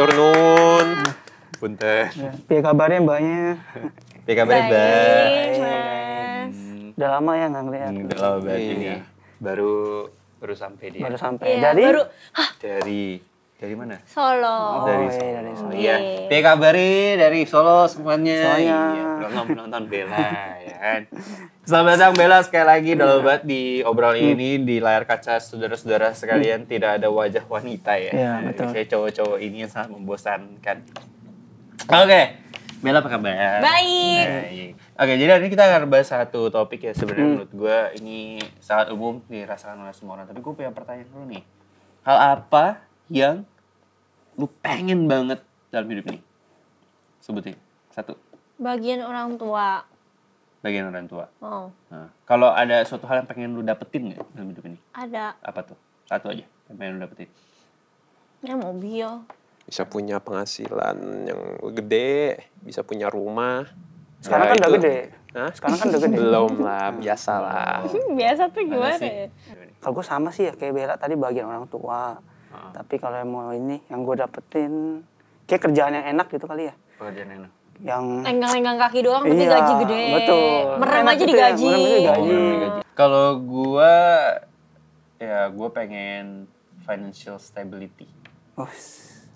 Tur nun. Punten. Ya, piye kabarnya mbaknya? Piye kabarnya mbak? Mas. Hmm. Udah lama ya nggak ngeliat. Hmm, udah lama banget iya. ini. Baru baru sampai dia. Baru sampai. Ya, dari baru, Hah? dari dari mana? Solo. Oh, dari oh, iya, Solo. Dari Solo. Iya. iya. Dia kabari dari Solo semuanya. Soalnya. Iya, belum nonton Bella ya kan. Selamat datang Bella sekali lagi dalam iya. banget di obrolan hmm. ini di layar kaca saudara-saudara sekalian hmm. tidak ada wajah wanita ya. Iya, betul. Saya cowok-cowok ini yang sangat membosankan. Oke. Okay. Bella apa kabar? Baik. Baik. Oke, jadi hari ini kita akan bahas satu topik ya sebenarnya hmm. menurut gue ini sangat umum dirasakan oleh semua orang. Tapi gue punya pertanyaan dulu nih. Hal apa yang lu pengen banget dalam hidup ini? Sebutin. Satu. Bagian orang tua. Bagian orang tua. Oh. Nah, kalau ada suatu hal yang pengen lu dapetin nggak dalam hidup ini? Ada. Apa tuh? Satu aja yang pengen lu dapetin. Ya mobil. Bisa punya penghasilan yang gede, bisa punya rumah. Nah, Sekarang ya, kan itu. udah gede. Hah? Sekarang kan udah gede. Belum lah, biasa lah. biasa tuh gimana ya? Kalau gue sama sih ya kayak Bella tadi bagian orang tua Ah. Tapi kalau yang mau ini yang gue dapetin kayak kerjaan yang enak gitu kali ya. Kerjaan enak. Yang lenggang-lenggang kaki doang tapi iya, gaji gede. Betul. Merem aja gitu ya, di gaji merem digaji. kalau gue ya gue pengen financial stability. Oh.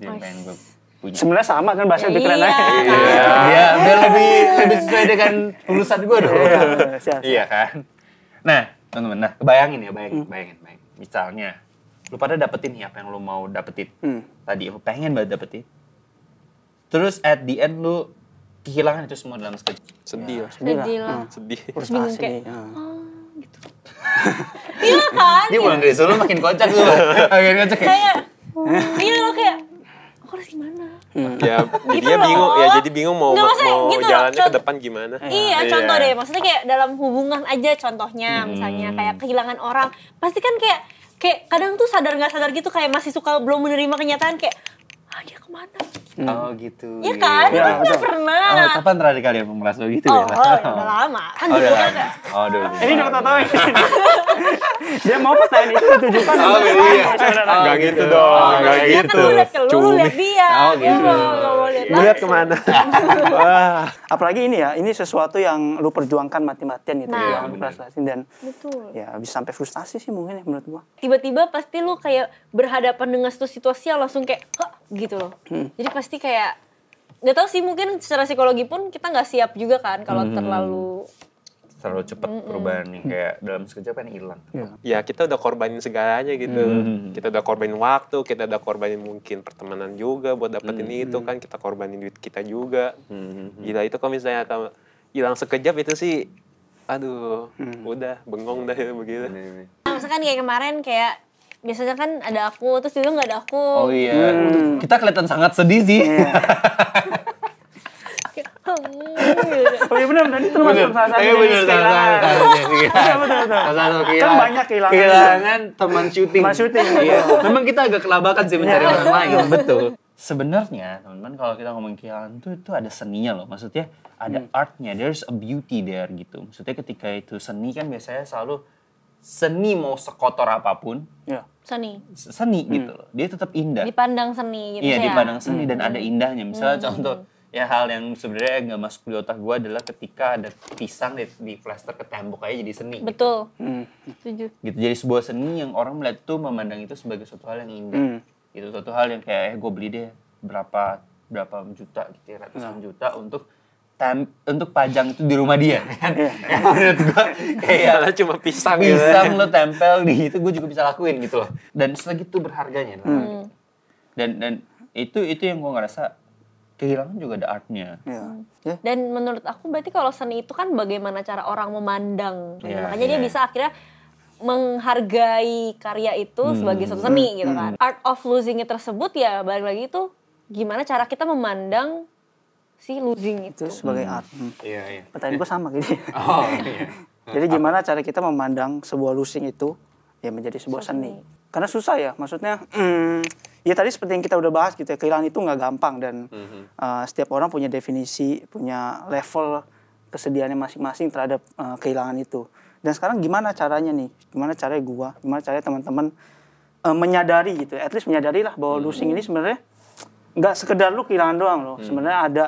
Dia pengen gue punya. Sebenarnya sama kan bahasa lebih keren aja. Eh? Iya. iya. biar lebih lebih sesuai dengan lulusan gue dong. Iya, iya, kan. Nah, teman-teman, nah, bayangin ya, bayangin, hmm. bayangin, bayangin. Misalnya lu pada dapetin nih apa yang lu mau dapetin hmm. tadi lu pengen banget dapetin terus at the end lu kehilangan itu semua dalam sekejap sedih ya, sedih, sedih lah, lah. Hmm. sedih terus bingung kayak ya. oh, gitu iya kan dia bulan dari lu makin kocak lu makin kocak kayak iya lo kayak aku harus gimana Hmm. Ya, gitu dia bingung ya jadi bingung mau Nggak, mau gitu jalannya ke depan gimana. Iya. Iya, iya, contoh deh. Maksudnya kayak dalam hubungan aja contohnya misalnya hmm. kayak kehilangan orang, pasti kan kayak kayak kadang tuh sadar nggak sadar gitu kayak masih suka belum menerima kenyataan kayak ah dia kemana Hmm. Oh gitu. Iya kan? Ya, kan pernah. Oh, kapan terakhir kali abang merasa begitu, Oh, ya? oh udah oh. lama. Kan oh, udah lama. Oh, udah. Ini udah tahu Dia mau pertanyaan itu ditujukan. Oh, iya. Enggak oh, gitu. gitu dong. Enggak oh, iya, gitu. Kan lu lihat dia. Oh, gitu. Iya, lihat kemana? Apalagi ini ya, ini sesuatu yang lu perjuangkan mati-matian gitu nah. ya, prestasi dan Betul. ya bisa sampai frustasi sih mungkin ya menurut gua. Tiba-tiba pasti lu kayak berhadapan dengan situasi yang langsung kayak, gitu loh. Hmm. Jadi pasti kayak nggak tahu sih mungkin secara psikologi pun kita nggak siap juga kan kalau hmm. terlalu terlalu cepat mm -mm. perubahan yang kayak dalam sekejap kan hilang. Yeah. Ya kita udah korbanin segalanya gitu. Mm. Kita udah korbanin waktu, kita udah korbanin mungkin pertemanan juga buat dapetin mm. itu kan kita korbanin duit kita juga. Mm. Gila itu kalau misalnya kamu hilang sekejap itu sih aduh mm. udah bengong dah ya, begitu. Mm. Nah, misalkan kayak kemarin kayak biasanya kan ada aku terus itu nggak ada aku oh iya hmm. kita kelihatan sangat sedih sih yeah. oh iya benar tadi terus masuk satu iya, iya benar salah satu kan banyak kehilangan kehilangan teman syuting teman syuting iya memang kita agak kelabakan sih mencari iya. orang lain iya, betul sebenarnya teman-teman kalau kita ngomong kehilangan itu itu ada seninya loh maksudnya ada hmm. artnya there's a beauty there gitu maksudnya ketika itu seni kan biasanya selalu seni mau sekotor apapun yeah seni seni hmm. gitu loh dia tetap indah dipandang seni gitu iya ya? dipandang seni hmm. dan ada indahnya misalnya hmm. contoh ya hal yang sebenarnya nggak masuk di otak gue adalah ketika ada pisang di, di plaster ke tembok aja jadi seni gitu. betul gitu. setuju gitu jadi sebuah seni yang orang melihat tuh memandang itu sebagai suatu hal yang indah hmm. itu suatu hal yang kayak eh gue beli deh berapa berapa juta gitu ya, ratusan nah. juta untuk tam, untuk pajang itu di rumah dia. Menurut gue kayak lah cuma pisang gitu. pisang gitu. lo tempel di itu gue juga bisa lakuin gitu loh. Dan segitu berharganya. Hmm. Dan dan itu itu yang gue ngerasa kehilangan juga ada artnya. Iya. Hmm. Ya. Dan menurut aku berarti kalau seni itu kan bagaimana cara orang memandang. Ya, Makanya ya. dia iya. bisa akhirnya menghargai karya itu hmm. sebagai suatu seni gitu hmm. gitu kan. Art of losing it tersebut ya balik lagi itu gimana cara kita memandang si losing itu. Itu sebagai hmm. art. Hmm. Yeah, yeah. Pertanyaan gue sama gitu. Ya. Oh, yeah. Jadi gimana cara kita memandang sebuah losing itu ya menjadi sebuah seni. seni. Karena susah ya, maksudnya mm, ya tadi seperti yang kita udah bahas gitu ya, kehilangan itu nggak gampang dan mm-hmm. uh, setiap orang punya definisi, punya level kesediaannya masing-masing terhadap uh, kehilangan itu. Dan sekarang gimana caranya nih? Gimana caranya gua? Gimana caranya teman-teman uh, menyadari gitu? Ya? At least menyadari lah bahwa mm-hmm. losing ini sebenarnya nggak sekedar lu kehilangan doang loh. Mm-hmm. Sebenarnya ada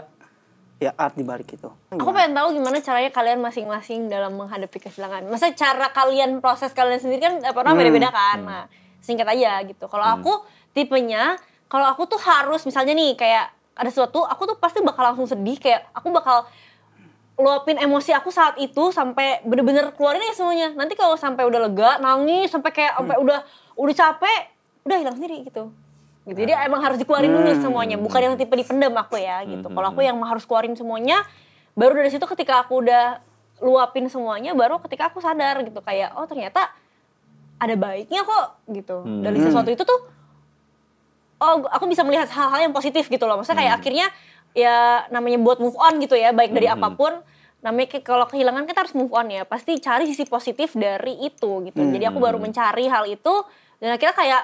ya art di balik itu. Aku pengen tahu gimana caranya kalian masing-masing dalam menghadapi kehilangan. Masa cara kalian proses kalian sendiri kan apa namanya hmm. beda-beda kan. Hmm. Nah, singkat aja gitu. Kalau hmm. aku tipenya kalau aku tuh harus misalnya nih kayak ada sesuatu aku tuh pasti bakal langsung sedih kayak aku bakal luapin emosi aku saat itu sampai bener-bener keluarin aja semuanya. Nanti kalau sampai udah lega, nangis sampai kayak hmm. sampai hmm. udah udah capek, udah hilang sendiri gitu gitu. Jadi emang harus dikeluarin dulu hmm. semuanya. Bukan yang tipe dipendam aku ya gitu. Kalau aku hmm. yang harus keluarin semuanya, baru dari situ ketika aku udah luapin semuanya, baru ketika aku sadar gitu kayak oh ternyata ada baiknya kok gitu. Dari hmm. sesuatu itu tuh oh aku bisa melihat hal-hal yang positif gitu loh. Maksudnya kayak akhirnya ya namanya buat move on gitu ya, baik dari apapun namanya kalau kehilangan kita harus move on ya pasti cari sisi positif dari itu gitu hmm. jadi aku baru mencari hal itu dan akhirnya kayak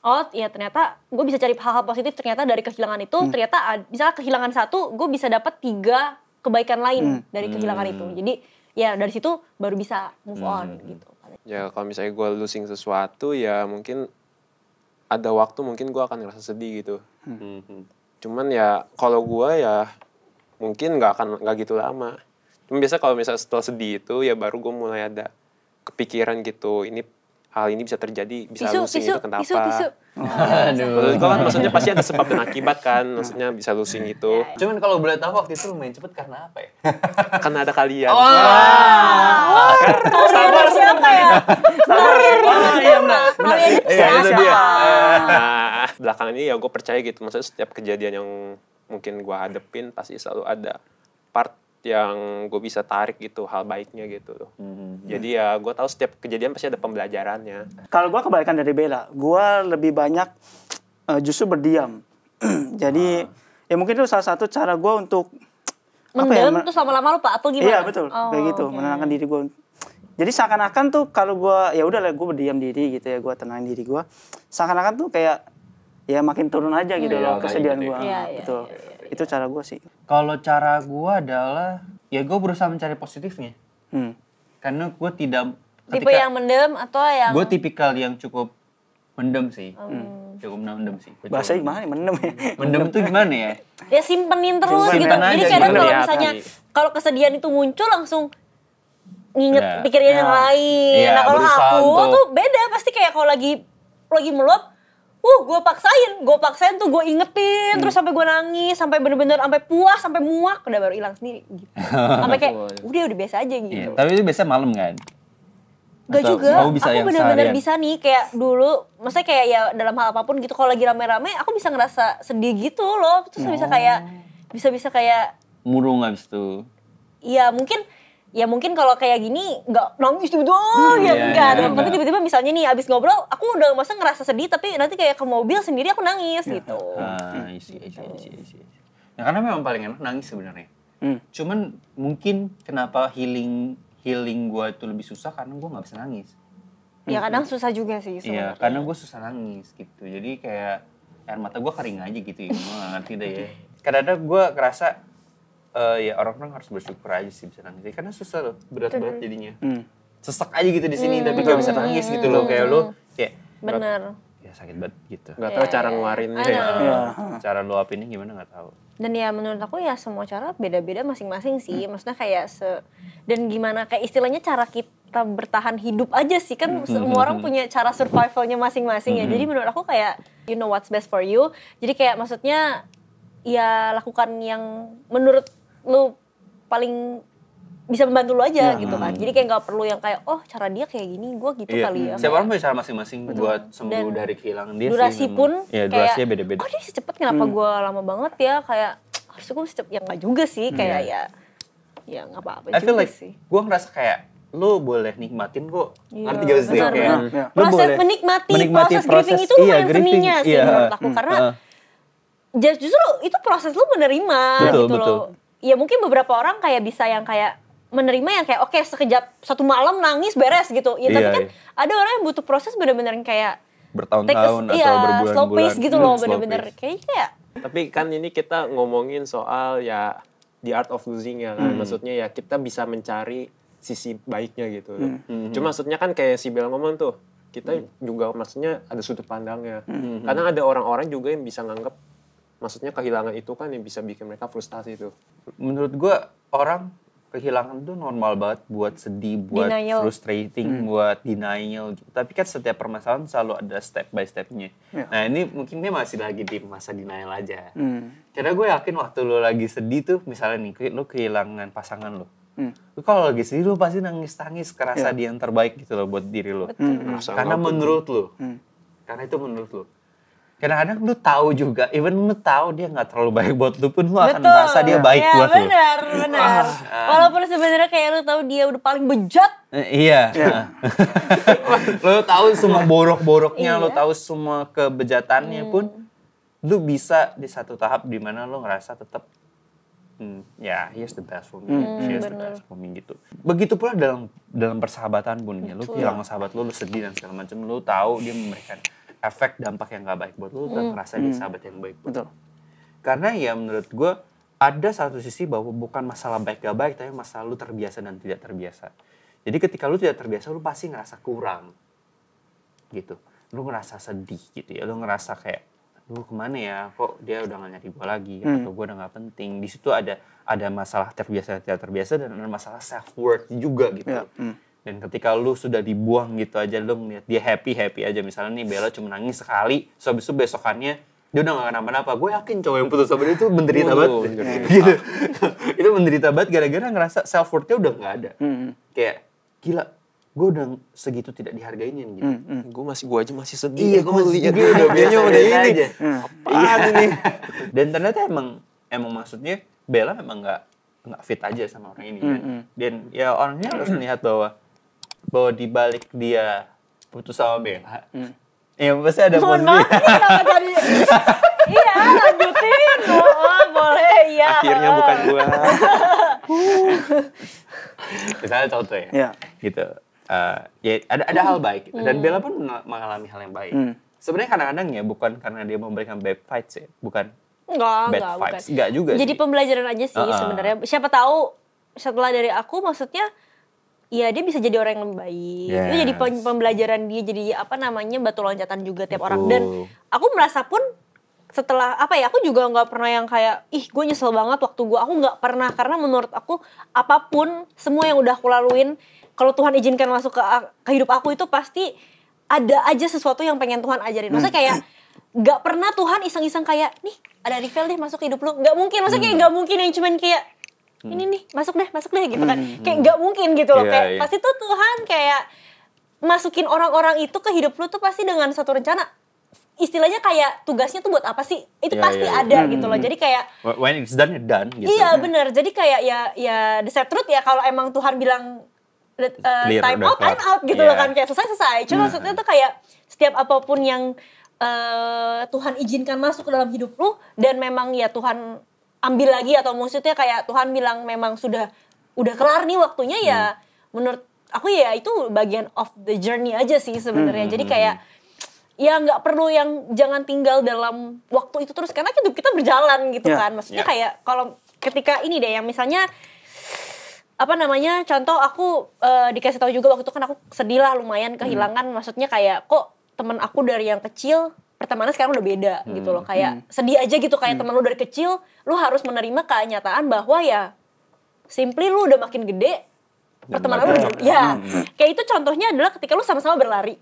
oh iya ternyata gue bisa cari hal-hal positif ternyata dari kehilangan itu hmm. ternyata misalnya kehilangan satu gue bisa dapat tiga kebaikan lain hmm. dari hmm. kehilangan hmm. itu jadi ya dari situ baru bisa move on hmm. gitu ya kalau misalnya gue losing sesuatu ya mungkin ada waktu mungkin gue akan ngerasa sedih gitu hmm. hmm. cuman ya kalau gue ya mungkin nggak akan nggak gitu lama cuma biasa kalau misalnya setelah sedih itu ya baru gue mulai ada kepikiran gitu ini hal ini bisa terjadi bisa tisu, losing tisu, itu kenapa tisu, tisu. Aduh. Kalau kan maksudnya pasti ada sebab dan akibat kan, maksudnya bisa losing itu. Iya, iya. Cuman kalau boleh tahu waktu itu main cepet karena apa ya? karena ada kalian. Oh, wow. wow. wow. Sabar siapa ya? Sabar. Oh iya itu dia. Nah, belakangan ini ya gue percaya gitu, maksudnya setiap kejadian yang mungkin gue hadepin pasti selalu ada part yang gue bisa tarik gitu hal baiknya gitu loh. Mm-hmm. Hmm, hmm. Jadi ya gue tahu setiap kejadian pasti ada pembelajarannya. Kalau gue kebalikan dari Bella, gue lebih banyak uh, justru berdiam. Jadi ah. ya mungkin itu salah satu cara gue untuk ya, mendalam ya, terus lama-lama lupa atau gimana? Iya betul, oh, kayak gitu okay. menenangkan diri gue. Jadi seakan-akan tuh kalau gue ya udah lah gue berdiam diri gitu ya gue tenangin diri gue. Seakan-akan tuh kayak ya makin turun aja gitu hmm. loh iya, kesedihan iya. gue, Iya, iya, betul. Iya, itu cara gue sih kalau cara gue adalah ya gue berusaha mencari positifnya hmm. karena gue tidak tipe ketika, yang mendem atau yang gue tipikal yang cukup mendem sih oh. hmm. cukup mendem sih gua bahasa gimana mendem ya mendem itu gimana ya ya simpenin terus simpenin gitu aja, jadi gitu, kadang kalau misalnya kalau kesedihan itu muncul langsung nginget ya, pikirin ya. yang lain ya, nah kalau aku untuk... tuh beda pasti kayak kalau lagi lagi meluap uh gue paksain gue paksain tuh gue ingetin hmm. terus sampai gue nangis sampai bener-bener sampai puas sampai muak udah baru hilang sendiri gitu sampai kayak udah udah biasa aja iya, gitu yeah, tapi itu biasa malam kan Gak juga, bisa aku bener-bener bisa nih kayak dulu, maksudnya kayak ya dalam hal apapun gitu, kalau lagi rame-rame aku bisa ngerasa sedih gitu loh, terus oh. bisa kayak, bisa-bisa kayak murung abis itu. Iya mungkin ya mungkin kalau kayak gini nggak nangis tiba-tiba hmm, ya iya, enggak iya, tapi iya. tiba-tiba misalnya nih abis ngobrol aku udah masa ngerasa sedih tapi nanti kayak ke mobil sendiri aku nangis ya. gitu ah iya isi iya isi nah karena memang paling enak nangis sebenarnya hmm. cuman mungkin kenapa healing healing gue itu lebih susah karena gue nggak bisa nangis ya hmm. kadang susah juga sih sebenernya. Iya, karena gue susah nangis gitu jadi kayak air mata gue kering aja gitu ya gue ngerti deh ya kadang-kadang gue kerasa uh, ya orang-orang harus bersyukur aja sih bisa nangis karena susah loh berat banget jadinya hmm. sesak aja gitu di sini hmm, tapi gak bisa nangis gitu loh kayak lo kayak bener ya sakit banget gitu nggak tahu yeah, cara iya, iya, iya. ngeluarinnya ya. ya cara luapinnya gimana nggak tahu dan ya menurut aku ya semua cara beda-beda masing-masing sih hmm. maksudnya kayak se dan gimana kayak istilahnya cara kita bertahan hidup aja sih kan hmm. semua orang punya cara survivalnya masing-masing ya. hmm. ya jadi menurut aku kayak you know what's best for you jadi kayak maksudnya ya lakukan yang menurut lu paling bisa membantu lu aja ya. gitu kan. Hmm. Jadi kayak nggak perlu yang kayak oh cara dia kayak gini, gue gitu iya. kali ya. Siapa orang punya cara masing-masing buat sembuh Dan dari kehilangan dia. Durasi sih, pun ya, durasinya beda-beda. Oh dia secepat kenapa hmm. gue lama banget ya kayak harusnya gue secepat ya nggak juga sih hmm. kayak iya. ya, ya ya nggak apa-apa juga feel like sih. Gue ngerasa kayak lu boleh nikmatin kok. Iya, ngerti gak sih? kayak, iya, iya. proses boleh menikmati, menikmati proses, proses grieving itu iya, lumayan grieving, seninya iya, sih menurut aku. Hmm, karena uh, justru itu proses lu menerima betul, gitu betul. loh ya mungkin beberapa orang kayak bisa yang kayak menerima yang kayak oke okay, sekejap satu malam nangis beres gitu ya tapi iya, kan iya. ada orang yang butuh proses bener-bener kayak bertahun-tahun atau iya, berbulan-bulan gitu loh hmm, bener-bener kayak gitu ya. tapi kan ini kita ngomongin soal ya the art of losing ya kan hmm. maksudnya ya kita bisa mencari sisi baiknya gitu hmm. Hmm. cuma maksudnya kan kayak si Bel ngomong tuh kita hmm. juga maksudnya ada sudut pandangnya hmm. karena ada orang-orang juga yang bisa nganggap maksudnya kehilangan itu kan yang bisa bikin mereka frustasi itu menurut gue orang kehilangan itu normal banget buat sedih, buat denial. frustrating, hmm. buat denial. Gitu. Tapi kan setiap permasalahan selalu ada step by stepnya. Ya. Nah ini mungkin dia masih lagi di masa denial aja. Hmm. Karena gue yakin waktu lo lagi sedih tuh, misalnya nih lo kehilangan pasangan lo. Hmm. kalau lagi sedih lo pasti nangis-nangis, kerasa ya. dia yang terbaik gitu loh buat diri lo. Hmm. Karena menurut lo, hmm. karena itu menurut lo kadang-kadang lu tahu juga even lu tahu dia nggak terlalu baik buat lu pun lu Betul. akan merasa dia baik ya, buat bener, lu benar benar ah. walaupun sebenarnya kayak lu tahu dia udah paling bejat eh, iya yeah. lu tahu semua iya. borok-boroknya iya. lu tahu semua kebejatannya hmm. pun lu bisa di satu tahap dimana lu ngerasa tetap hmm, ya yeah, he's the best for me, hmm, he's the hmm, best for me gitu. Begitu pula dalam dalam persahabatan pun ya, lu kehilangan sahabat lu, lu sedih dan segala macam, lu tahu dia memberikan efek dampak yang gak baik buat lu hmm. dan ngerasa hmm. sahabat yang baik buat Lu. Karena ya menurut gue ada satu sisi bahwa bukan masalah baik gak baik tapi masalah lu terbiasa dan tidak terbiasa. Jadi ketika lu tidak terbiasa lu pasti ngerasa kurang. Gitu. Lu ngerasa sedih gitu ya. Lu ngerasa kayak lu kemana ya kok dia udah gak nyari gue lagi hmm. atau gue udah gak penting di situ ada ada masalah terbiasa tidak terbiasa dan ada masalah self worth juga gitu yeah. hmm dan ketika lu sudah dibuang gitu aja lu ngeliat dia happy happy aja misalnya nih Bella cuma nangis sekali so habis itu besokannya dia udah gak kenapa-napa gue yakin cowok yang putus sama dia itu menderita banget gitu itu menderita banget gara-gara ngerasa self worthnya udah nggak ada hmm. hmm. kayak gila gue udah segitu tidak dihargainya gitu. Hmm, hmm. gue masih gue aja masih sedih iya gue masih sedih udah biasa udah ini aja hmm. apaan iya. ini dan ternyata emang emang maksudnya Bella emang nggak nggak fit aja sama orang ini kan. Hmm, hmm. dan ya orangnya harus melihat bahwa bahwa di balik dia putus sama Bella, hmm. ya pasti ada Mohon maaf tadi? iya, lanjutin. Oh, boleh, ya. Akhirnya bukan gua. Misalnya contoh ya, yeah. gitu. Uh, ya ada ada hal baik dan hmm. Bella pun mengalami hal yang baik. Hmm. Sebenarnya kadang-kadang ya bukan karena dia memberikan bad vibes ya, bukan Enggak, bad enggak, vibes. Bukan. Enggak juga. Jadi sih. pembelajaran aja sih uh -uh. sebenarnya. Siapa tahu setelah dari aku maksudnya Iya dia bisa jadi orang yang lebih baik. Yes. Itu jadi pembelajaran dia jadi apa namanya batu loncatan juga tiap Betul. orang. Dan aku merasa pun setelah apa ya aku juga nggak pernah yang kayak ih gue nyesel banget waktu gue aku nggak pernah karena menurut aku apapun semua yang udah aku laluin kalau Tuhan izinkan masuk ke, ke aku itu pasti ada aja sesuatu yang pengen Tuhan ajarin hmm. maksudnya kayak nggak pernah Tuhan iseng-iseng kayak nih ada rival deh masuk ke hidup lu nggak mungkin maksudnya kayak nggak mungkin yang cuman kayak hmm. ini nih masuk deh masuk deh gitu kan hmm. kayak hmm. nggak mungkin gitu loh yeah, kayak yeah. pasti tuh Tuhan kayak masukin orang-orang itu ke hidup lu tuh pasti dengan satu rencana istilahnya kayak tugasnya tuh buat apa sih itu yeah, pasti yeah, ada yeah. Hmm, gitu hmm, loh jadi kayak when it's done it's done gitu. iya benar jadi kayak ya ya the set truth ya kalau emang Tuhan bilang uh, Clear, time out time out gitu yeah. loh iya. kan kayak selesai selesai cuma hmm. maksudnya tuh kayak setiap apapun yang uh, Tuhan izinkan masuk ke dalam hidup lu dan memang ya Tuhan ambil lagi atau maksudnya kayak Tuhan bilang memang sudah udah kelar nih waktunya ya hmm. menurut aku ya itu bagian of the journey aja sih sebenarnya hmm. jadi kayak ya nggak perlu yang jangan tinggal dalam waktu itu terus karena hidup kita berjalan gitu yeah. kan maksudnya yeah. kayak kalau ketika ini deh yang misalnya apa namanya contoh aku uh, dikasih tahu juga waktu itu kan aku sedih lah lumayan kehilangan hmm. maksudnya kayak kok temen aku dari yang kecil pertemanan sekarang udah beda hmm. gitu loh hmm. kayak hmm. sedih aja gitu kayak hmm. teman lu dari kecil lu harus menerima kenyataan bahwa ya simply lu udah makin gede pertemanan lu ya hmm. kayak itu contohnya adalah ketika lu sama-sama berlari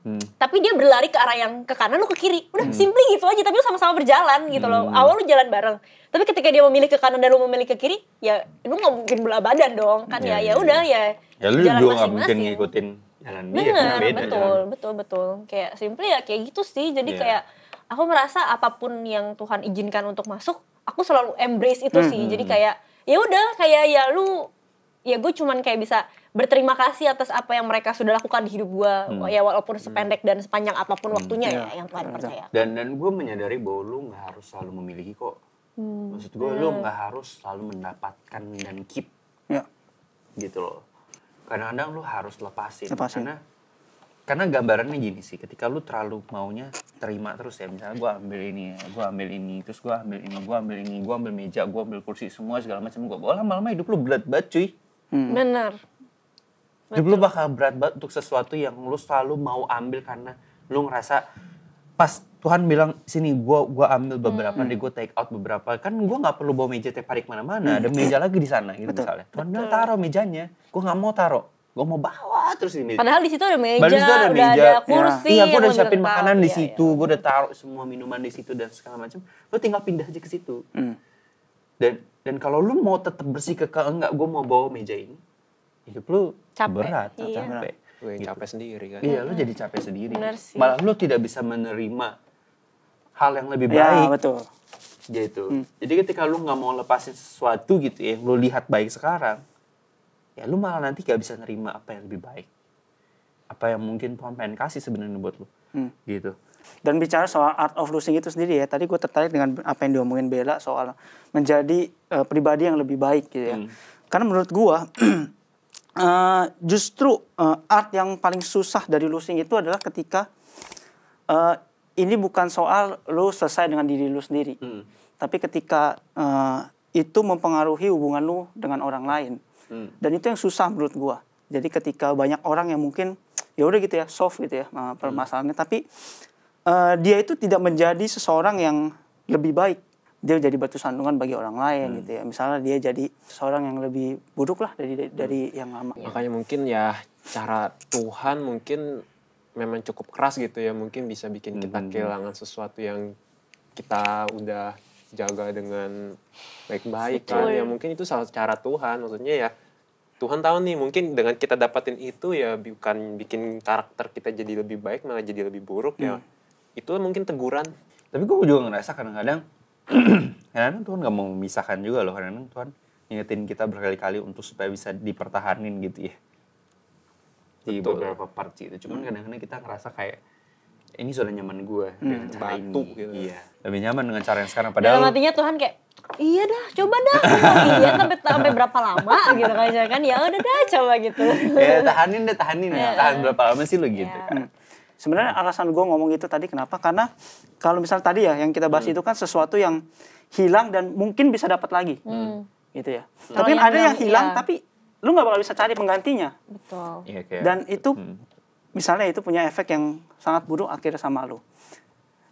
Hmm. Tapi dia berlari ke arah yang ke kanan, lu ke kiri. Udah hmm. simply gitu aja, tapi lu sama-sama berjalan gitu loh. Hmm. Awal lu jalan bareng. Tapi ketika dia memilih ke kanan dan lu memilih ke kiri, ya lu nggak mungkin belah badan dong. Kan iya, ya ya ya udah iya. ya. Ya lu juga nggak mungkin ngikutin jalan dia betul jalan. betul betul kayak simply ya kayak gitu sih jadi yeah. kayak aku merasa apapun yang Tuhan izinkan untuk masuk aku selalu embrace itu hmm, sih jadi hmm, hmm, hmm. kayak ya udah kayak ya lu ya gue cuman kayak bisa berterima kasih atas apa yang mereka sudah lakukan di hidup gue hmm. ya walaupun sependek hmm. dan sepanjang apapun hmm. waktunya ya, ya yang Tuhan percaya dan dan gue menyadari bahwa lu nggak harus selalu memiliki kok hmm. maksud gue hmm. lu nggak harus selalu mendapatkan dan keep ya. gitu loh kadang-kadang lu harus lepasin, lepasin. karena karena gambarannya gini sih ketika lu terlalu maunya terima terus ya misalnya gue ambil ini ya gue ambil ini terus gue ambil ini gue ambil ini gue ambil meja gue ambil kursi semua segala macam gue bawa lama-lama hidup lu berat banget cuy hmm. benar hidup lu bakal berat banget untuk sesuatu yang lu selalu mau ambil karena lu ngerasa pas Tuhan bilang sini gue gua ambil hmm, beberapa hmm. deh gue take out beberapa kan gue nggak perlu bawa meja tiap hari kemana-mana hmm. ada iya. meja lagi di sana gitu Betul. misalnya Tuhan bilang taruh mejanya gue nggak mau taruh gue mau bawa terus ini padahal di situ ada meja, ada, meja. ada iya. kursi iya gue udah siapin makanan tahu, di situ iya, iya. gue udah taruh semua minuman di situ dan segala macam lo tinggal pindah aja ke situ hmm. dan dan kalau lo mau tetap bersih ke enggak gue mau bawa meja ini hidup lo capek. berat iya. capek Gue gitu. capek sendiri kan. Iya, lu hmm. jadi capek sendiri. Benar sih. Malah lu tidak bisa menerima hal yang lebih ya, baik. Ya, betul. Gitu. Hmm. Jadi ketika lu nggak mau lepasin sesuatu gitu ya, lu lihat baik sekarang, ya lu malah nanti gak bisa nerima apa yang lebih baik. Apa yang mungkin Tuhan pengen kasih sebenarnya buat lu. Hmm. Gitu. Dan bicara soal art of losing itu sendiri ya, tadi gue tertarik dengan apa yang diomongin Bella soal menjadi uh, pribadi yang lebih baik gitu ya. Hmm. Karena menurut gue, uh, eh, justru uh, art yang paling susah dari losing itu adalah ketika ini bukan soal lo selesai dengan diri lo sendiri. Hmm. Tapi ketika uh, itu mempengaruhi hubungan lu dengan orang lain. Hmm. Dan itu yang susah menurut gua. Jadi ketika banyak orang yang mungkin ya udah gitu ya, soft gitu ya uh, permasalahannya, hmm. tapi uh, dia itu tidak menjadi seseorang yang lebih baik. Dia jadi batu sandungan bagi orang lain hmm. gitu ya. Misalnya dia jadi seorang yang lebih buruk lah dari dari hmm. yang lama. Makanya mungkin ya cara Tuhan mungkin memang cukup keras gitu ya mungkin bisa bikin kita hmm. kehilangan sesuatu yang kita udah jaga dengan baik-baik kan ya mungkin itu salah cara Tuhan maksudnya ya Tuhan tahu nih mungkin dengan kita dapatin itu ya bukan bikin karakter kita jadi lebih baik malah jadi lebih buruk mm. ya hmm. itu mungkin teguran tapi gue juga ngerasa kadang-kadang kadang-kadang Tuhan gak mau memisahkan juga loh karena Tuhan ingetin kita berkali-kali untuk supaya bisa dipertahanin gitu ya di Betul. beberapa part itu. Cuman hmm. kadang-kadang kita ngerasa kayak ini sudah nyaman gue hmm. dengan cara Batu, ini. Gitu. Iya. Lebih nyaman dengan cara yang sekarang. Padahal. Dalam artinya Tuhan kayak iya dah coba dah iya sampai sampai berapa lama gitu kan kan ya udah dah coba gitu ya tahanin deh tahanin ya tahan berapa lama sih lo gitu ya. kan sebenarnya alasan gue ngomong itu tadi kenapa karena kalau misal tadi ya yang kita bahas hmm. itu kan sesuatu yang hilang dan mungkin bisa dapat lagi hmm. gitu ya hmm. tapi kan ada yang hilang iya. tapi lu nggak bakal bisa cari penggantinya. Betul. Ya, kayak, Dan itu hmm. misalnya itu punya efek yang sangat buruk akhirnya sama lu.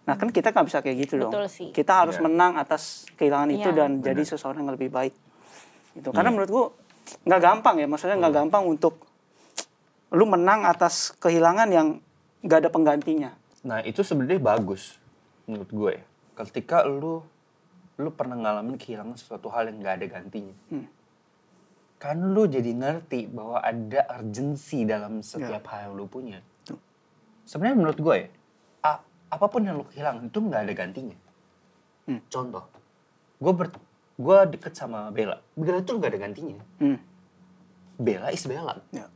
Nah kan kita nggak bisa kayak gitu Betul dong. Sih. Kita harus yeah. menang atas kehilangan yeah. itu iya. dan Bener. jadi seseorang yang lebih baik. Itu karena yeah. menurut gua nggak gampang ya, maksudnya nggak hmm. gampang untuk lu menang atas kehilangan yang nggak ada penggantinya. Nah itu sebenarnya bagus menurut gue ya. Ketika lu lu pernah ngalamin kehilangan sesuatu hal yang nggak ada gantinya. Hmm kan lu jadi ngerti bahwa ada urgensi dalam setiap yeah. hal yang lu punya. Sebenarnya menurut gue ya, apapun yang lu kehilangan itu nggak ada gantinya. Hmm. Contoh, gue ber gue deket sama Bella, Bella itu nggak ada gantinya. Hmm. Bella is Bella. Yeah.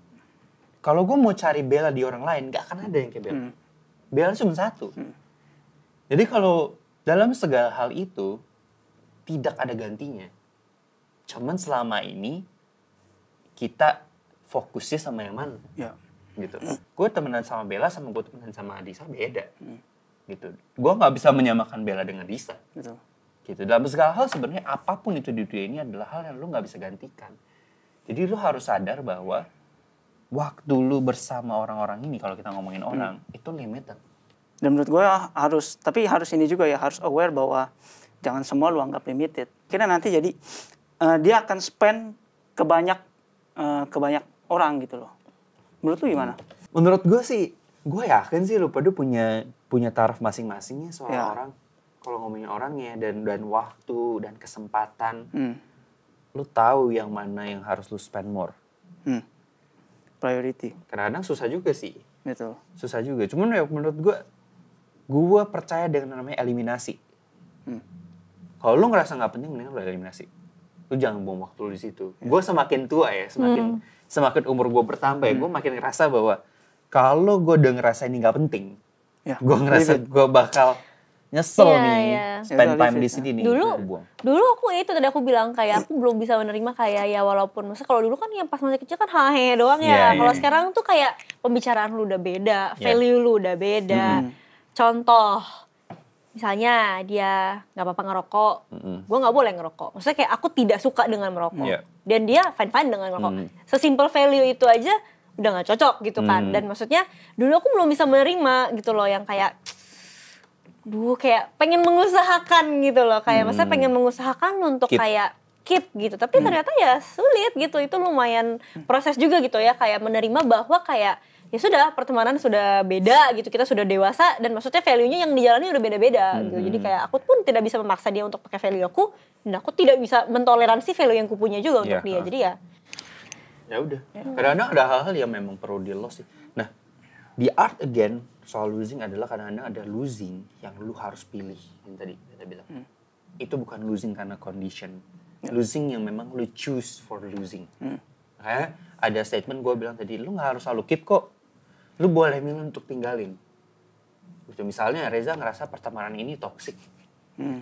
Kalau gue mau cari Bella di orang lain, nggak akan ada yang kayak Bella. Hmm. Bella cuma satu. Hmm. Jadi kalau dalam segala hal itu tidak ada gantinya. Cuman selama ini kita fokusnya sama yang mana ya. gitu gue temenan sama Bella sama gue temenan sama Adisa beda hmm. gitu gue nggak bisa menyamakan Bella dengan Adisa gitu dalam segala hal sebenarnya apapun itu di dunia ini adalah hal yang lu nggak bisa gantikan jadi lu harus sadar bahwa waktu lu bersama orang-orang ini kalau kita ngomongin hmm. orang hmm. itu limited dan menurut gue harus tapi harus ini juga ya harus aware bahwa jangan semua lu anggap limited Karena nanti jadi uh, dia akan spend kebanyak uh, ke banyak orang gitu loh. Menurut lu gimana? Menurut gue sih, gue yakin sih lu pada punya punya taraf masing-masingnya soal ya. orang. Kalau ngomongin orangnya dan dan waktu dan kesempatan, hmm. lu tahu yang mana yang harus lu spend more. Hmm. Priority. Karena kadang susah juga sih. Betul. Susah juga. Cuman ya menurut gue, gue percaya dengan namanya eliminasi. Hmm. Kalau lu ngerasa nggak penting, mendingan lu eliminasi lu jangan buang waktu lu di situ. Yeah. Gue semakin tua ya, semakin mm. semakin umur gue bertambah mm. ya, gue hmm. makin ngerasa bahwa kalau gue udah ngerasa ini nggak penting, yeah. gue ngerasa gue bakal nyesel yeah, nih yeah. spend ya, time di sini nih. Dulu, buang. dulu aku itu tadi aku bilang kayak aku belum bisa menerima kayak ya walaupun masa kalau dulu kan yang pas masih kecil kan hahe doang ya. Yeah, iya, kalau iya. sekarang tuh kayak pembicaraan lu udah beda, yeah. value lu udah beda. Mm. Contoh misalnya dia nggak apa-apa ngerokok, mm-hmm. gue nggak boleh ngerokok. Maksudnya kayak aku tidak suka dengan merokok, yeah. dan dia fine-fine dengan merokok. Mm. Sesimpel value itu aja udah nggak cocok gitu kan. Dan maksudnya dulu aku belum bisa menerima gitu loh yang kayak, duh kayak pengen mengusahakan gitu loh, kayak mm. maksudnya pengen mengusahakan untuk keep. kayak keep gitu. Tapi mm. ternyata ya sulit gitu. Itu lumayan proses juga gitu ya, kayak menerima bahwa kayak ya sudah pertemanan sudah beda gitu kita sudah dewasa dan maksudnya value-nya yang dijalani udah beda-beda gitu. hmm. gitu jadi kayak aku pun tidak bisa memaksa dia untuk pakai value aku dan aku tidak bisa mentoleransi value yang kupunya juga iya, untuk dia jadi ya ya udah ya. karena ada hal-hal yang memang perlu di loss sih nah di art again soal losing adalah karena kadang ada losing yang lu harus pilih yang tadi kita bilang hmm. itu bukan losing karena condition ya. losing yang memang lu choose for losing hmm. ada statement gue bilang tadi lu nggak harus selalu keep kok lu boleh milih untuk tinggalin gitu misalnya Reza ngerasa pertemanan ini toksik hmm.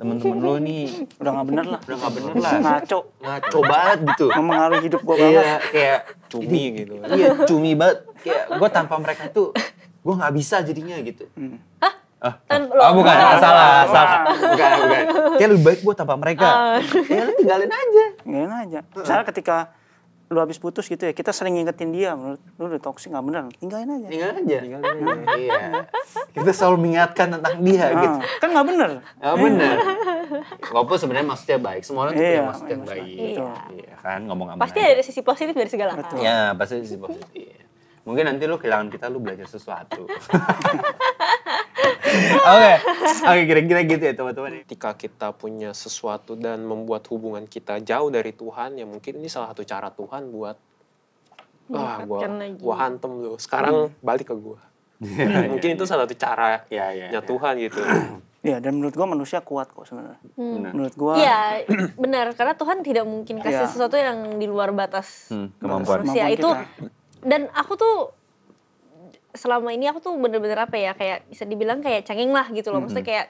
temen-temen lu nih udah gak bener lah udah gak bener lah ngaco ngaco banget gitu mempengaruhi hidup gue iya, banget iya, kayak cumi gitu iya cumi banget kayak gue tanpa mereka tuh gue gak bisa jadinya gitu hmm. Hah? Ah, oh, ah, bukan, ah, salah, salah, salah. Bukan, bukan. Kayak lebih baik gue tanpa mereka. Uh. Ya lu tinggalin aja. Tinggalin aja. Misalnya ketika lu habis putus gitu ya kita sering ngingetin dia menurut lu udah toxic nggak bener tinggalin aja tinggalin aja tinggalin aja iya kita selalu mengingatkan tentang dia nah, gitu kan nggak bener nggak bener walaupun sebenarnya maksudnya baik semua orang iya, punya maksud yang baik iya. iya kan ngomong pasti ada sisi positif dari segala hal ya pasti sisi positif mungkin nanti lu kehilangan kita lu belajar sesuatu oke oke kira-kira gitu ya teman-teman ketika kita punya sesuatu dan membuat hubungan kita jauh dari Tuhan ya mungkin ini salah satu cara Tuhan buat wah gua lagi. gua hantem lu sekarang hmm. balik ke gua iya, iya. mungkin itu salah satu cara ya, ya, ya. Tuhan gitu Iya, dan menurut gue manusia kuat kok sebenarnya. Hmm. Menurut gue. Iya, benar. Karena Tuhan tidak mungkin kasih ya. sesuatu yang di luar batas hmm, kemampuan manusia. Kemampuan itu dan aku tuh selama ini aku tuh bener-bener apa ya kayak bisa dibilang kayak cengeng lah gitu loh maksudnya kayak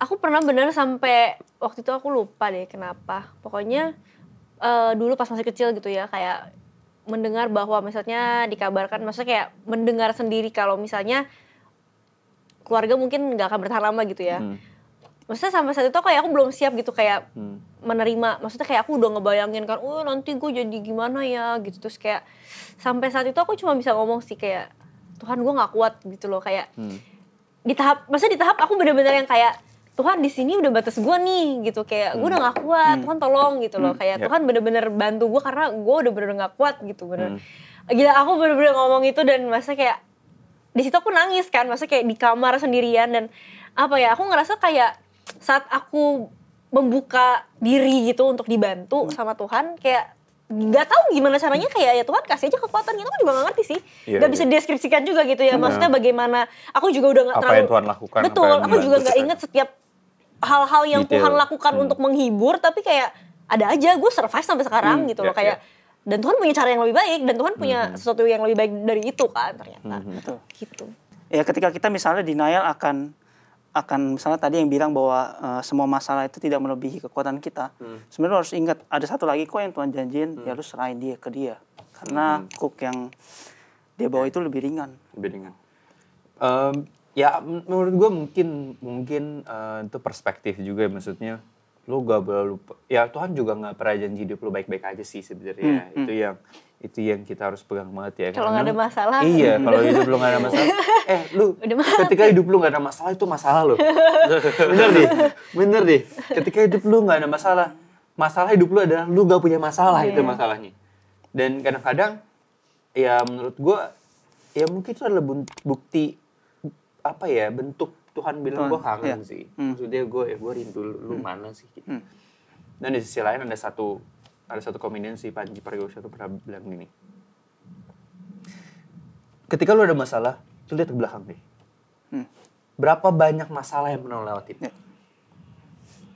aku pernah bener sampai waktu itu aku lupa deh kenapa pokoknya uh, dulu pas masih kecil gitu ya kayak mendengar bahwa misalnya dikabarkan maksudnya kayak mendengar sendiri kalau misalnya keluarga mungkin nggak akan bertahan lama gitu ya hmm. maksudnya sampai saat itu kayak aku belum siap gitu kayak hmm menerima maksudnya kayak aku udah ngebayangin kan oh nanti gue jadi gimana ya gitu terus kayak sampai saat itu aku cuma bisa ngomong sih kayak Tuhan gue nggak kuat gitu loh kayak hmm. di tahap maksudnya di tahap aku bener-bener yang kayak Tuhan di sini udah batas gue nih gitu kayak gue udah hmm. gak kuat hmm. Tuhan tolong gitu loh hmm. kayak iya. Tuhan bener-bener bantu gue karena gue udah bener-bener gak kuat gitu bener hmm. gila aku bener-bener ngomong itu dan masa kayak di situ aku nangis kan masa kayak di kamar sendirian dan apa ya aku ngerasa kayak saat aku membuka diri gitu untuk dibantu hmm. sama Tuhan kayak nggak tahu gimana caranya kayak ya Tuhan kasih aja kekuatan gitu aku juga gak ngerti sih iya, nggak yeah, yeah. bisa iya. deskripsikan juga gitu ya maksudnya bagaimana aku juga udah nggak terlalu yang Tuhan lakukan betul aku juga nggak inget setiap hal-hal yang Detail. Tuhan lakukan hmm. untuk menghibur tapi kayak ada aja gue survive sampai sekarang hmm, gitu yeah, loh kayak yeah. dan Tuhan punya cara yang lebih baik dan Tuhan punya hmm. sesuatu yang lebih baik dari itu kan ternyata hmm. gitu ya ketika kita misalnya denial akan akan misalnya tadi yang bilang bahwa uh, semua masalah itu tidak melebihi kekuatan kita. Hmm. Sebenarnya harus ingat ada satu lagi kok yang Tuhan janjiin hmm. ya harus serahin dia ke dia. Karena hmm. kuk yang dia bawa itu lebih ringan. Lebih ringan. Um, ya menurut gue mungkin mungkin uh, itu perspektif juga ya, maksudnya lu gak boleh lupa ya Tuhan juga nggak pernah janji hidup lu baik-baik aja sih sebenarnya hmm. hmm. itu yang itu yang kita harus pegang banget ya kalau nggak ada masalah iya hmm. kalau hidup lu nggak ada masalah eh lu ketika hidup lu nggak ada masalah itu masalah lo bener deh bener deh ketika hidup lu nggak ada masalah masalah hidup lu adalah lu gak punya masalah yeah. itu iya. masalahnya dan kadang-kadang ya menurut gue ya mungkin itu adalah bukti apa ya bentuk Tuhan bilang gue kangen yeah. sih hmm. maksudnya gue ya gue rindu lu, hmm. mana sih gitu. hmm. dan di sisi lain ada satu ada satu komedian si Panji Pragiwaksono tuh pernah bilang gini ketika lu ada masalah lu lihat ke belakang deh hmm. berapa banyak masalah yang pernah lu lewatin yeah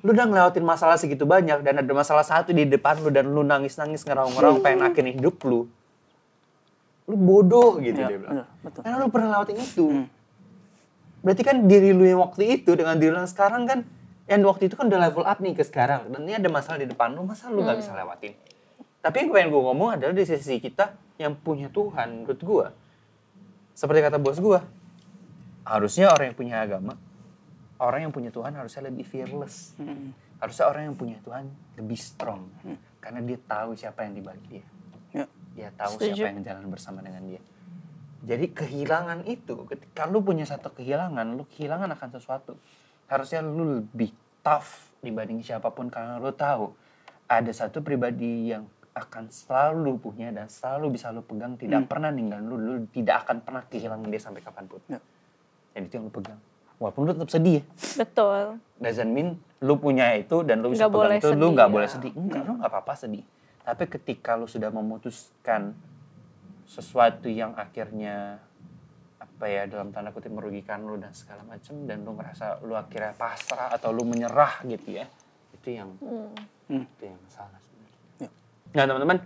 lu udah ngelewatin masalah segitu banyak dan ada masalah satu di depan lu dan lu nangis-nangis ngerawang ngerang pengen hmm. akhirin hidup lu lu bodoh gitu ya, dia bilang ya, karena lu pernah lewatin itu hmm berarti kan diri lu yang waktu itu dengan diri lu yang sekarang kan yang waktu itu kan udah level up nih ke sekarang dan ini ada masalah di depan lu masa lu nggak hmm. bisa lewatin tapi yang pengen gue ngomong adalah di sisi kita yang punya Tuhan menurut gue seperti kata bos gue harusnya orang yang punya agama orang yang punya Tuhan harusnya lebih fearless hmm. harusnya orang yang punya Tuhan lebih strong hmm. karena dia tahu siapa yang dibalik dia ya. dia tahu Setuju. siapa yang jalan bersama dengan dia jadi kehilangan itu, ketika lu punya satu kehilangan, lu kehilangan akan sesuatu. Harusnya lu lebih tough dibanding siapapun karena lu tahu ada satu pribadi yang akan selalu punya dan selalu bisa lu pegang, tidak hmm. pernah ninggalin lu, lu tidak akan pernah kehilangan dia sampai kapanpun. Ya. Jadi itu yang lu pegang. Walaupun lu tetap sedih ya. Betul. Doesn't mean lu punya itu dan lu bisa gak pegang itu, sedih, lu gak ya. boleh sedih. Enggak, hmm. lu gak apa-apa sedih. Tapi ketika lu sudah memutuskan sesuatu yang akhirnya apa ya dalam tanda kutip merugikan lu dan segala macem dan lu merasa lu akhirnya pasrah atau lu menyerah gitu ya itu yang hmm. hmm. itu yang salah sebenarnya. Ya. Nah teman-teman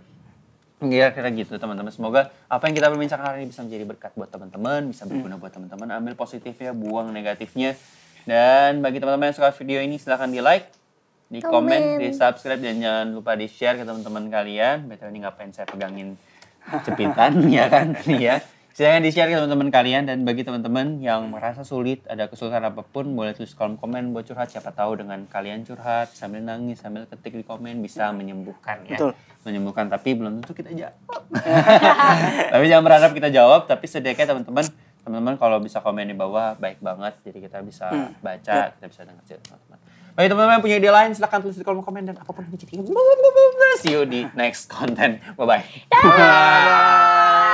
Ya kira gitu teman-teman. Semoga apa yang kita berbincang hari ini bisa menjadi berkat buat teman-teman, bisa hmm. berguna hmm. buat teman-teman. Ambil positifnya, buang negatifnya. Dan bagi teman-teman yang suka video ini silahkan di like, di komen, di subscribe dan jangan lupa di share ke teman-teman kalian. Betul ini ngapain saya pegangin jepitan ya kan ya silahkan di share ke teman-teman kalian dan bagi teman-teman yang merasa sulit ada kesulitan apapun boleh tulis kolom komen buat curhat siapa tahu dengan kalian curhat sambil nangis sambil ketik di komen bisa menyembuhkan ya Betul. menyembuhkan tapi belum tentu kita jawab tapi jangan berharap kita jawab tapi sedekah teman-teman teman-teman kalau bisa komen di bawah baik banget jadi kita bisa hmm. baca kita bisa dengar cerita bagi teman-teman yang punya ide lain, silahkan tulis di kolom komen dan apapun yang menjadi. See you di next content. Bye-bye. Bye. -bye. Bye.